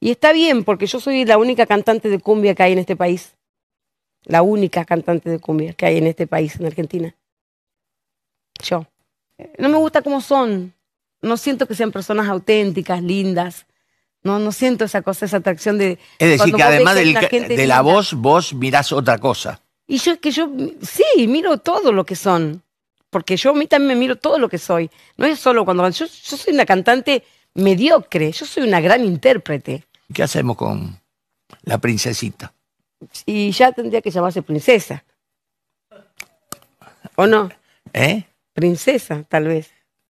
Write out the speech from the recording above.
Y está bien, porque yo soy la única cantante de cumbia que hay en este país. La única cantante de cumbia que hay en este país, en Argentina. Yo. No me gusta cómo son. No siento que sean personas auténticas, lindas. No, no siento esa cosa, esa atracción de... Es decir, que además de la voz, vos mirás otra cosa. Y yo es que yo, sí, miro todo lo que son. Porque yo a mí también me miro todo lo que soy. No es solo cuando... Yo, yo soy una cantante mediocre, yo soy una gran intérprete. ¿Qué hacemos con la princesita? Y ya tendría que llamarse princesa. ¿O no? ¿Eh? Princesa, tal vez.